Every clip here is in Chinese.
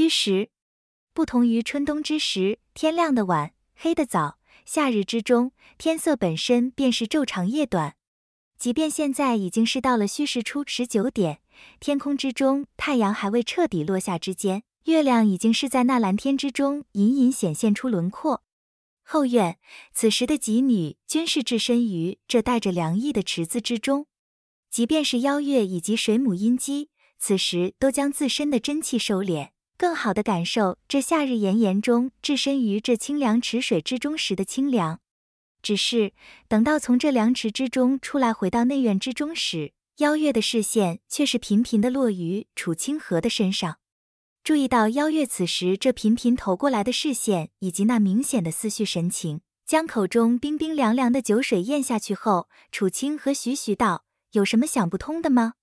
虚实。不同于春冬之时，天亮的晚，黑的早。夏日之中，天色本身便是昼长夜短。即便现在已经是到了虚时初十九点，天空之中太阳还未彻底落下之间，月亮已经是在那蓝天之中隐隐显现出轮廓。后院此时的几女均是置身于这带着凉意的池子之中，即便是邀月以及水母阴姬，此时都将自身的真气收敛。更好的感受这夏日炎炎中置身于这清凉池水之中时的清凉。只是等到从这凉池之中出来，回到内院之中时，邀月的视线却是频频的落于楚清河的身上。注意到邀月此时这频频投过来的视线，以及那明显的思绪神情，将口中冰冰凉凉的酒水咽下去后，楚清河徐徐道：“有什么想不通的吗？”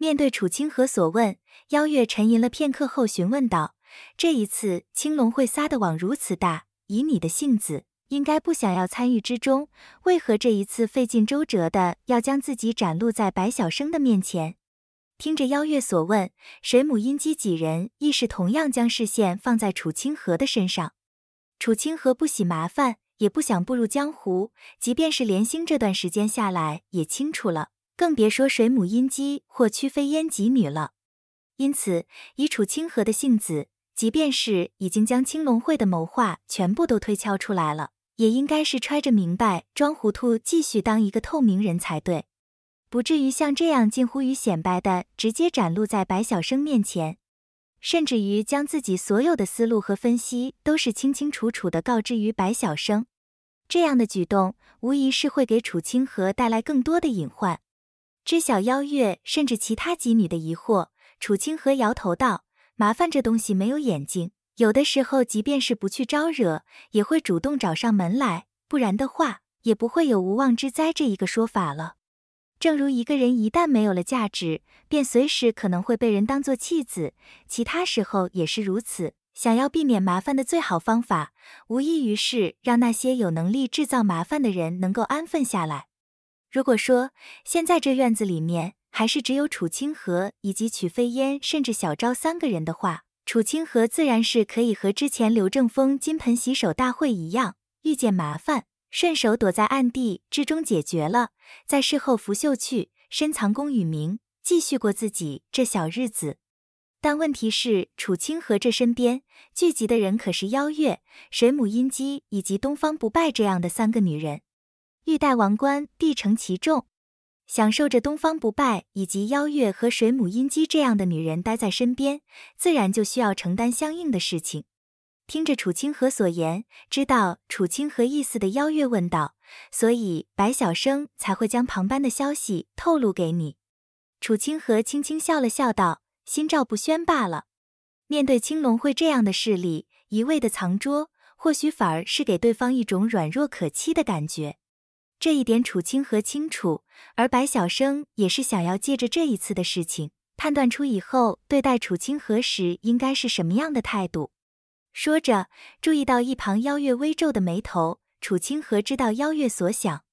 面对楚清河所问，邀月沉吟了片刻后询问道：“这一次青龙会撒的网如此大，以你的性子，应该不想要参与之中，为何这一次费尽周折的要将自己展露在白小生的面前？”听着邀月所问，水母、阴姬几人亦是同样将视线放在楚清河的身上。楚清河不喜麻烦，也不想步入江湖，即便是连星这段时间下来也清楚了。更别说水母阴姬或曲飞烟几女了。因此，以楚清河的性子，即便是已经将青龙会的谋划全部都推敲出来了，也应该是揣着明白装糊涂，继续当一个透明人才对，不至于像这样近乎于显摆的直接展露在白晓生面前，甚至于将自己所有的思路和分析都是清清楚楚的告知于白晓生。这样的举动，无疑是会给楚清河带来更多的隐患。知晓邀月甚至其他几女的疑惑，楚清河摇头道：“麻烦这东西没有眼睛，有的时候即便是不去招惹，也会主动找上门来。不然的话，也不会有无妄之灾这一个说法了。正如一个人一旦没有了价值，便随时可能会被人当做弃子，其他时候也是如此。想要避免麻烦的最好方法，无异于是让那些有能力制造麻烦的人能够安分下来。”如果说现在这院子里面还是只有楚清河以及曲飞烟，甚至小昭三个人的话，楚清河自然是可以和之前刘正风金盆洗手大会一样，遇见麻烦顺手躲在暗地之中解决了，在事后拂袖去，深藏功与名，继续过自己这小日子。但问题是，楚清河这身边聚集的人可是邀月、水母、阴姬以及东方不败这样的三个女人。欲戴王冠，必承其重。享受着东方不败以及邀月和水母音姬这样的女人待在身边，自然就需要承担相应的事情。听着楚清河所言，知道楚清河意思的邀月问道：“所以白晓生才会将旁班的消息透露给你？”楚清河轻轻笑了笑道：“心照不宣罢了。”面对青龙会这样的势力，一味的藏拙，或许反而是给对方一种软弱可欺的感觉。这一点楚清河清楚，而白晓生也是想要借着这一次的事情，判断出以后对待楚清河时应该是什么样的态度。说着，注意到一旁邀月微皱的眉头，楚清河知道邀月所想，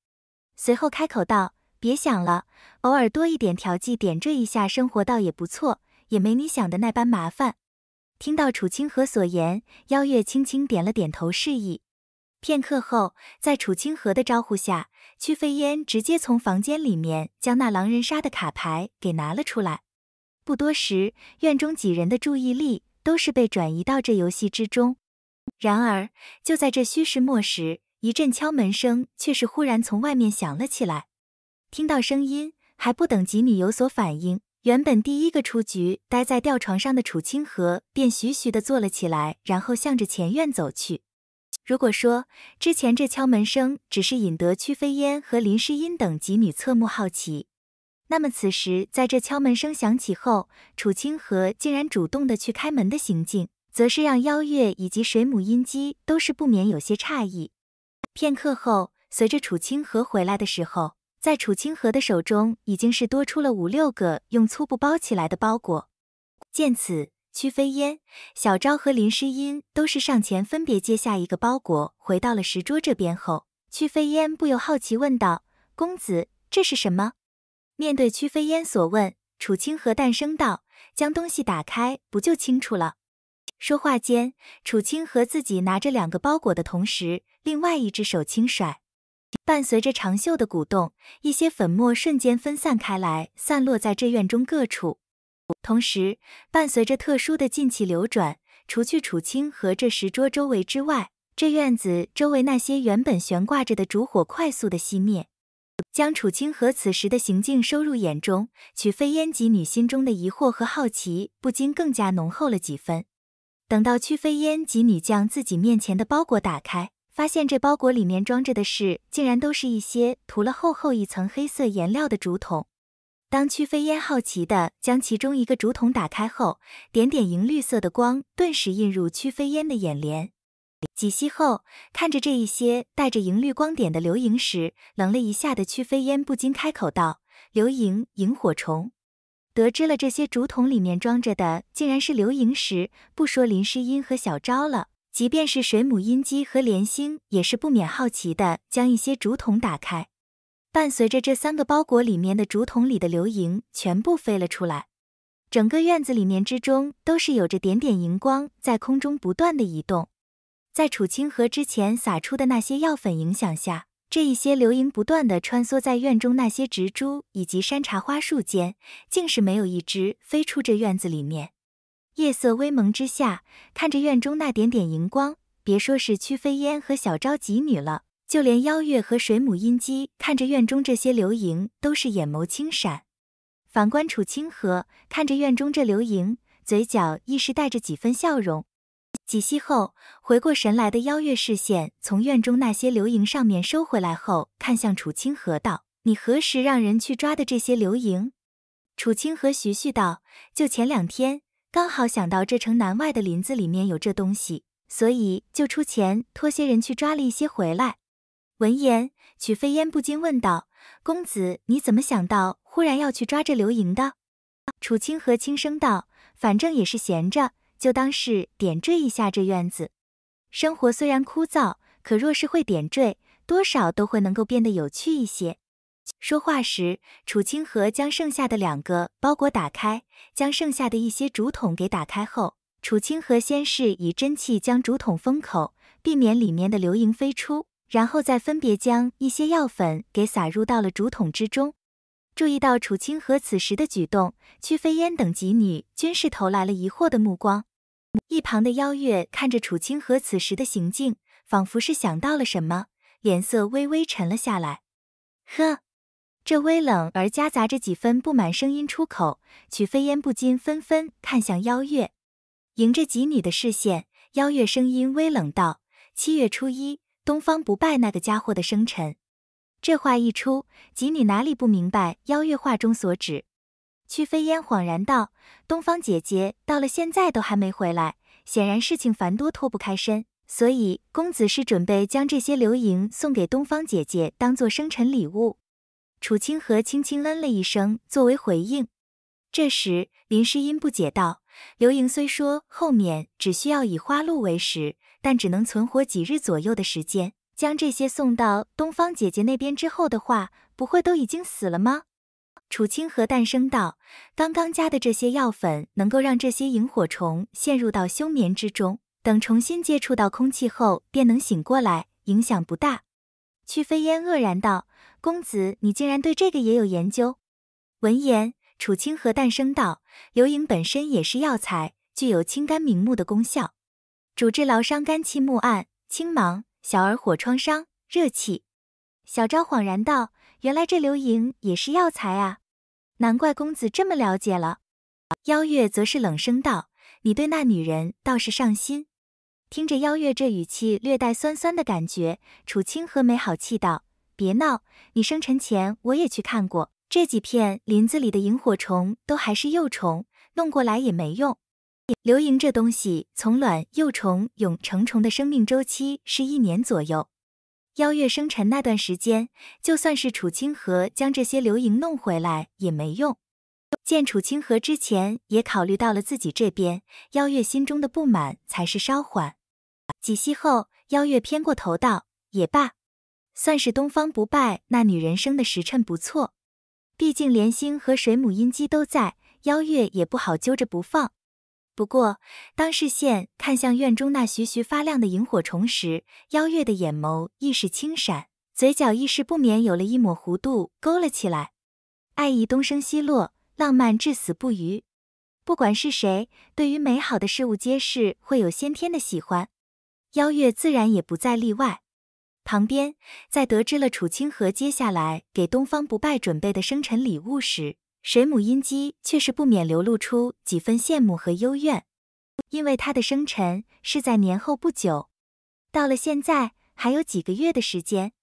随后开口道：“别想了，偶尔多一点调剂点缀一下生活，倒也不错，也没你想的那般麻烦。”听到楚清河所言，邀月轻轻点了点头示意。片刻后，在楚清河的招呼下。曲飞燕直接从房间里面将那狼人杀的卡牌给拿了出来。不多时，院中几人的注意力都是被转移到这游戏之中。然而，就在这虚时末时，一阵敲门声却是忽然从外面响了起来。听到声音，还不等吉米有所反应，原本第一个出局、待在吊床上的楚清河便徐徐的坐了起来，然后向着前院走去。如果说之前这敲门声只是引得屈飞烟和林诗音等几女侧目好奇，那么此时在这敲门声响起后，楚清河竟然主动的去开门的行径，则是让邀月以及水母音姬都是不免有些诧异。片刻后，随着楚清河回来的时候，在楚清河的手中已经是多出了五六个用粗布包起来的包裹。见此，屈飞烟、小昭和林诗音都是上前，分别接下一个包裹，回到了石桌这边后，屈飞烟不由好奇问道：“公子，这是什么？”面对屈飞烟所问，楚清河淡声道：“将东西打开，不就清楚了？”说话间，楚清河自己拿着两个包裹的同时，另外一只手轻甩，伴随着长袖的鼓动，一些粉末瞬间分散开来，散落在这院中各处。同时，伴随着特殊的进气流转，除去楚清和这石桌周围之外，这院子周围那些原本悬挂着的烛火快速的熄灭，将楚清河此时的行径收入眼中，曲飞烟及女心中的疑惑和好奇不禁更加浓厚了几分。等到曲飞烟及女将自己面前的包裹打开，发现这包裹里面装着的是，竟然都是一些涂了厚厚一层黑色颜料的竹筒。当曲飞烟好奇的将其中一个竹筒打开后，点点荧绿色的光顿时映入曲飞烟的眼帘。几息后，看着这一些带着荧绿光点的流萤时，愣了一下。的曲飞烟不禁开口道：“流萤，萤火虫。”得知了这些竹筒里面装着的竟然是流萤时，不说林诗音和小昭了，即便是水母音姬和莲星也是不免好奇的将一些竹筒打开。伴随着这三个包裹里面的竹筒里的流萤全部飞了出来，整个院子里面之中都是有着点点荧光在空中不断的移动。在楚清河之前撒出的那些药粉影响下，这一些流萤不断的穿梭在院中那些植株以及山茶花树间，竟是没有一只飞出这院子里面。夜色微蒙之下，看着院中那点点荧光，别说是屈飞烟和小昭吉女了。就连妖月和水母阴姬看着院中这些流萤，都是眼眸轻闪。反观楚清河看着院中这流萤，嘴角亦是带着几分笑容。几息后，回过神来的妖月视线从院中那些流萤上面收回来后，看向楚清河道：“你何时让人去抓的这些流萤？”楚清河徐徐道：“就前两天，刚好想到这城南外的林子里面有这东西，所以就出钱托些人去抓了一些回来。”闻言，曲飞烟不禁问道：“公子，你怎么想到忽然要去抓这刘盈的？”楚清河轻声道：“反正也是闲着，就当是点缀一下这院子。生活虽然枯燥，可若是会点缀，多少都会能够变得有趣一些。”说话时，楚清河将剩下的两个包裹打开，将剩下的一些竹筒给打开后，楚清河先是以真气将竹筒封口，避免里面的刘盈飞出。然后再分别将一些药粉给撒入到了竹筒之中。注意到楚清河此时的举动，曲飞烟等几女均是投来了疑惑的目光。一旁的邀月看着楚清河此时的行径，仿佛是想到了什么，脸色微微沉了下来。呵，这微冷而夹杂着几分不满声音出口，曲飞烟不禁纷纷看向邀月。迎着几女的视线，邀月声音微冷道：“七月初一。”东方不败那个家伙的生辰，这话一出，吉女哪里不明白妖月话中所指？曲飞烟恍然道：“东方姐姐到了现在都还没回来，显然事情繁多脱不开身，所以公子是准备将这些流萤送给东方姐姐当做生辰礼物。”楚清河轻轻嗯了一声作为回应。这时，林诗音不解道：“刘盈虽说后面只需要以花露为食，但只能存活几日左右的时间。将这些送到东方姐姐那边之后的话，不会都已经死了吗？”楚清河淡声道：“刚刚加的这些药粉能够让这些萤火虫陷入到休眠之中，等重新接触到空气后便能醒过来，影响不大。”屈飞烟愕然道：“公子，你竟然对这个也有研究？”闻言。楚清河淡声道：“流萤本身也是药材，具有清肝明目的功效，主治劳伤、肝气目暗、青盲、小儿火疮、伤热气。”小昭恍然道：“原来这流萤也是药材啊，难怪公子这么了解了。”邀月则是冷声道：“你对那女人倒是上心。”听着邀月这语气略带酸酸的感觉，楚清河没好气道：“别闹，你生辰前我也去看过。”这几片林子里的萤火虫都还是幼虫，弄过来也没用。流萤这东西从卵、幼虫、蛹、成虫的生命周期是一年左右。邀月生辰那段时间，就算是楚清河将这些流萤弄回来也没用。见楚清河之前也考虑到了自己这边，邀月心中的不满才是稍缓。几息后，邀月偏过头道：“也罢，算是东方不败那女人生的时辰不错。”毕竟连星和水母音姬都在，邀月也不好揪着不放。不过，当视线看向院中那徐徐发亮的萤火虫时，邀月的眼眸亦是轻闪，嘴角亦是不免有了一抹弧度勾了起来。爱意东升西落，浪漫至死不渝。不管是谁，对于美好的事物皆是会有先天的喜欢，邀月自然也不在例外。旁边，在得知了楚清河接下来给东方不败准备的生辰礼物时，水母音姬却是不免流露出几分羡慕和幽怨，因为他的生辰是在年后不久，到了现在还有几个月的时间，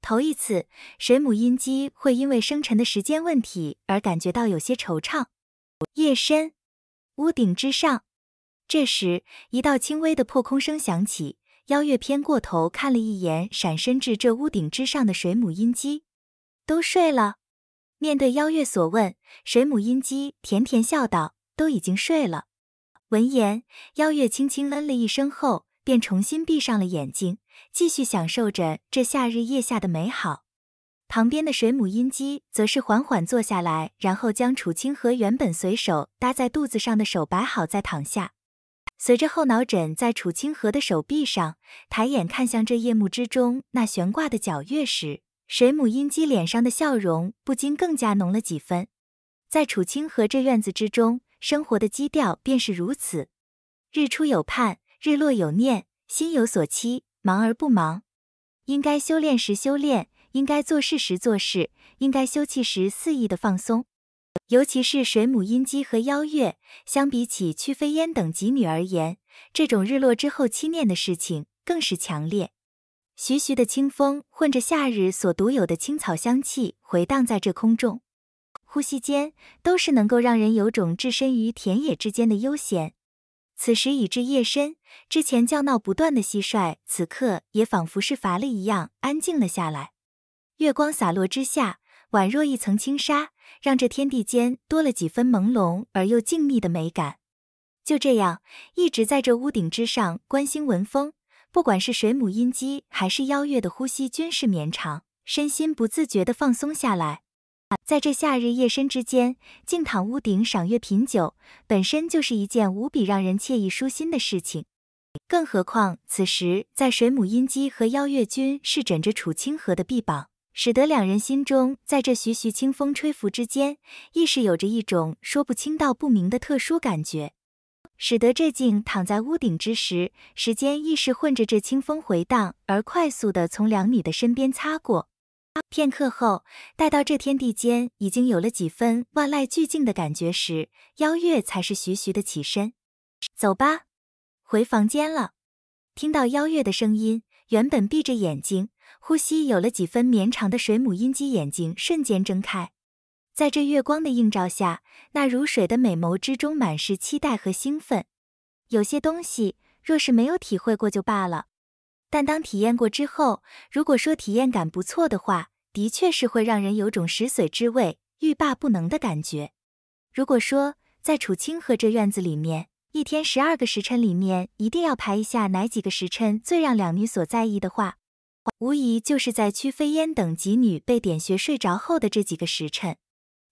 头一次水母音姬会因为生辰的时间问题而感觉到有些惆怅。夜深，屋顶之上，这时一道轻微的破空声响起。邀月偏过头看了一眼，闪身至这屋顶之上的水母音姬，都睡了。面对邀月所问，水母音姬甜甜笑道：“都已经睡了。”闻言，邀月轻轻嗯了一声后，便重新闭上了眼睛，继续享受着这夏日夜下的美好。旁边的水母音姬则是缓缓坐下来，然后将楚清河原本随手搭在肚子上的手摆好，再躺下。随着后脑枕在楚清河的手臂上，抬眼看向这夜幕之中那悬挂的皎月时，水母音姬脸上的笑容不禁更加浓了几分。在楚清河这院子之中，生活的基调便是如此：日出有盼，日落有念，心有所期，忙而不忙。应该修炼时修炼，应该做事时做事，应该休憩时肆意的放松。尤其是水母音姬和妖月，相比起曲飞烟等几女而言，这种日落之后七念的事情更是强烈。徐徐的清风混着夏日所独有的青草香气回荡在这空中，呼吸间都是能够让人有种置身于田野之间的悠闲。此时已至夜深，之前叫闹不断的蟋蟀，此刻也仿佛是乏了一样，安静了下来。月光洒落之下，宛若一层轻纱。让这天地间多了几分朦胧而又静谧的美感。就这样，一直在这屋顶之上观星闻风，不管是水母音姬还是邀月的呼吸均是绵长，身心不自觉地放松下来。在这夏日夜深之间，静躺屋顶赏月品酒，本身就是一件无比让人惬意舒心的事情。更何况此时，在水母音姬和邀月均是枕着楚清河的臂膀。使得两人心中，在这徐徐清风吹拂之间，亦是有着一种说不清道不明的特殊感觉。使得这静躺在屋顶之时，时间亦是混着这清风回荡而快速的从两女的身边擦过。片刻后，待到这天地间已经有了几分万籁俱静的感觉时，邀月才是徐徐的起身，走吧，回房间了。听到邀月的声音，原本闭着眼睛。呼吸有了几分绵长的水母音鸡眼睛瞬间睁开，在这月光的映照下，那如水的美眸之中满是期待和兴奋。有些东西若是没有体会过就罢了，但当体验过之后，如果说体验感不错的话，的确是会让人有种食髓之味、欲罢不能的感觉。如果说在楚清河这院子里面，一天十二个时辰里面，一定要排一下哪几个时辰最让两女所在意的话。无疑就是在屈飞烟等几女被点穴睡着后的这几个时辰，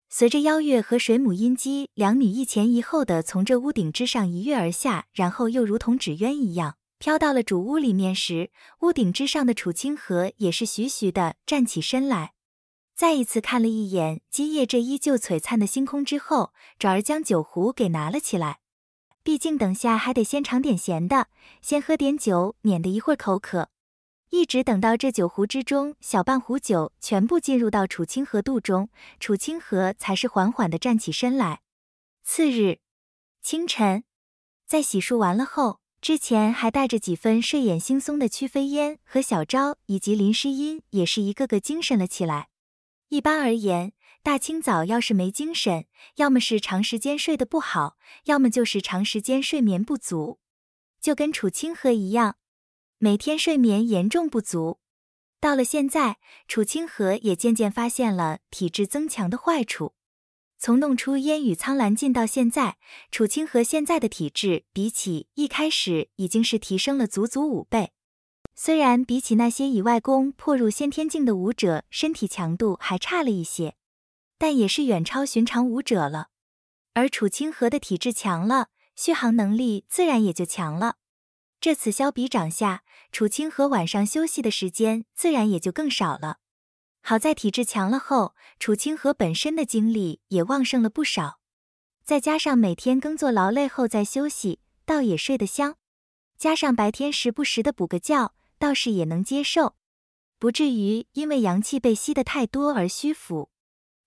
随着邀月和水母音姬两女一前一后的从这屋顶之上一跃而下，然后又如同纸鸢一样飘到了主屋里面时，屋顶之上的楚清河也是徐徐的站起身来，再一次看了一眼今夜这依旧璀璨的星空之后，转而将酒壶给拿了起来。毕竟等下还得先尝点咸的，先喝点酒，免得一会儿口渴。一直等到这酒壶之中小半壶酒全部进入到楚清河肚中，楚清河才是缓缓地站起身来。次日清晨，在洗漱完了后，之前还带着几分睡眼惺忪的屈飞烟和小昭以及林诗音，也是一个个精神了起来。一般而言，大清早要是没精神，要么是长时间睡得不好，要么就是长时间睡眠不足，就跟楚清河一样。每天睡眠严重不足，到了现在，楚清河也渐渐发现了体质增强的坏处。从弄出烟雨苍兰境到现在，楚清河现在的体质比起一开始已经是提升了足足五倍。虽然比起那些以外功破入先天境的武者，身体强度还差了一些，但也是远超寻常武者了。而楚清河的体质强了，续航能力自然也就强了。这此消彼长下，楚清河晚上休息的时间自然也就更少了。好在体质强了后，楚清河本身的精力也旺盛了不少，再加上每天耕作劳累后再休息，倒也睡得香。加上白天时不时的补个觉，倒是也能接受，不至于因为阳气被吸得太多而虚浮。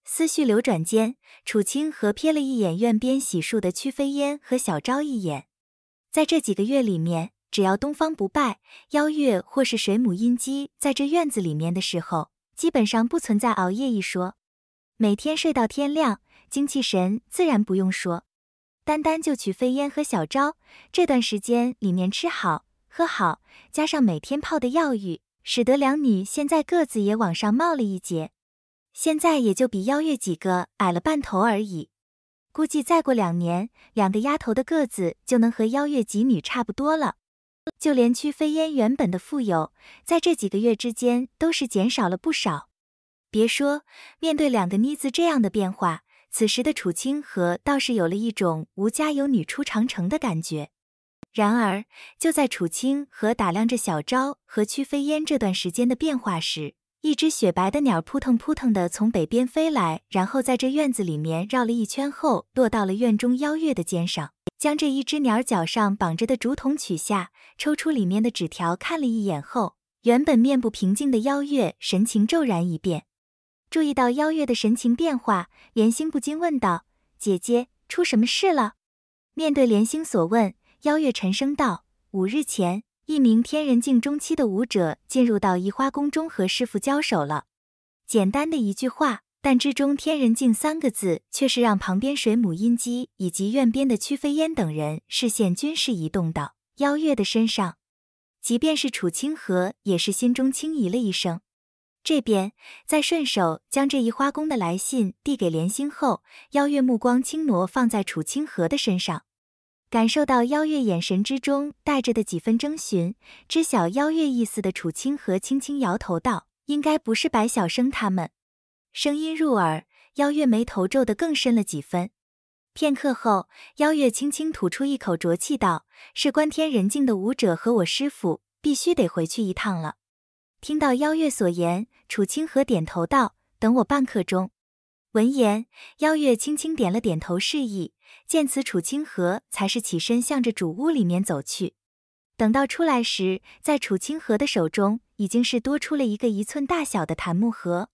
思绪流转间，楚清河瞥了一眼院边洗漱的屈飞烟和小昭一眼，在这几个月里面。只要东方不败、邀月或是水母音姬在这院子里面的时候，基本上不存在熬夜一说，每天睡到天亮，精气神自然不用说。单单就取飞烟和小昭这段时间里面吃好喝好，加上每天泡的药浴，使得两女现在个子也往上冒了一截，现在也就比邀月几个矮了半头而已。估计再过两年，两个丫头的个子就能和邀月几女差不多了。就连屈飞烟原本的富有，在这几个月之间都是减少了不少。别说面对两个妮子这样的变化，此时的楚清河倒是有了一种无家有女出长城的感觉。然而，就在楚清河打量着小昭和屈飞烟这段时间的变化时，一只雪白的鸟扑腾扑腾的从北边飞来，然后在这院子里面绕了一圈后，落到了院中邀月的肩上，将这一只鸟脚上绑着的竹筒取下，抽出里面的纸条看了一眼后，原本面部平静的邀月神情骤然一变。注意到邀月的神情变化，莲心不禁问道：“姐姐，出什么事了？”面对莲心所问，邀月沉声道：“五日前。”一名天人境中期的武者进入到移花宫中和师傅交手了。简单的一句话，但之中“天人境”三个字却是让旁边水母音姬以及院边的曲飞烟等人视线均是移动到邀月的身上。即便是楚清河也是心中轻咦了一声。这边在顺手将这一花宫的来信递给莲心后，邀月目光轻挪放在楚清河的身上。感受到邀月眼神之中带着的几分征询，知晓邀月意思的楚清河轻轻摇头道：“应该不是白晓生他们。”声音入耳，邀月眉头皱得更深了几分。片刻后，邀月轻轻吐出一口浊气道：“是关天人境的武者和我师父，必须得回去一趟了。”听到邀月所言，楚清河点头道：“等我半刻钟。”闻言，邀月轻轻点了点头示意。见此，楚清河才是起身向着主屋里面走去。等到出来时，在楚清河的手中已经是多出了一个一寸大小的檀木盒。